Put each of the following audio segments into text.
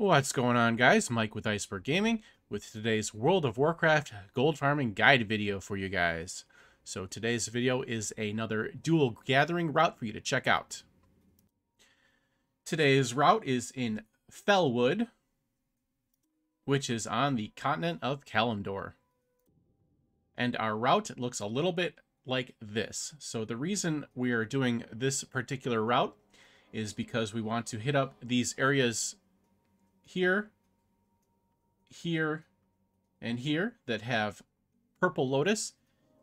What's going on guys? Mike with Iceberg Gaming with today's World of Warcraft gold farming guide video for you guys. So today's video is another dual gathering route for you to check out. Today's route is in Fellwood, which is on the continent of Kalimdor. And our route looks a little bit like this. So the reason we are doing this particular route is because we want to hit up these areas here, here, and here that have purple lotus.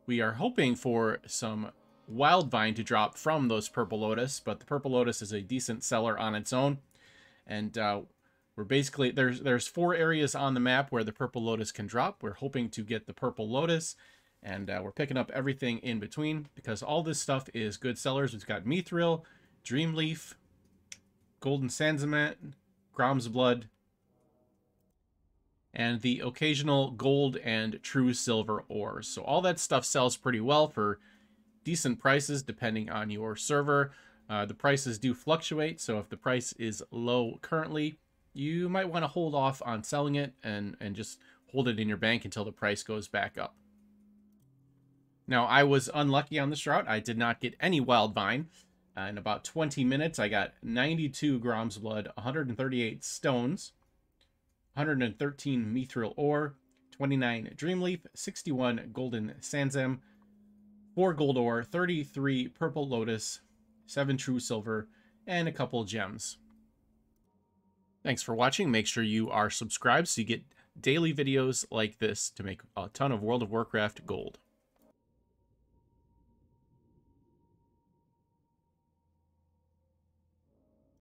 We are hoping for some wild vine to drop from those purple lotus, but the purple lotus is a decent seller on its own. And uh, we're basically, there's, there's four areas on the map where the purple lotus can drop. We're hoping to get the purple lotus and uh, we're picking up everything in between because all this stuff is good sellers. We've got Mithril, Dreamleaf, Golden Sansamant, Grom's Blood, and the occasional gold and true silver ores. So all that stuff sells pretty well for decent prices depending on your server. Uh, the prices do fluctuate, so if the price is low currently, you might want to hold off on selling it and, and just hold it in your bank until the price goes back up. Now, I was unlucky on this route. I did not get any wild vine. Uh, in about 20 minutes, I got 92 Grom's blood, 138 stones, 113 Mithril Ore, 29 Dreamleaf, 61 Golden Sanzam, 4 Gold Ore, 33 Purple Lotus, 7 True Silver, and a couple gems. Thanks for watching. Make sure you are subscribed so you get daily videos like this to make a ton of World of Warcraft gold.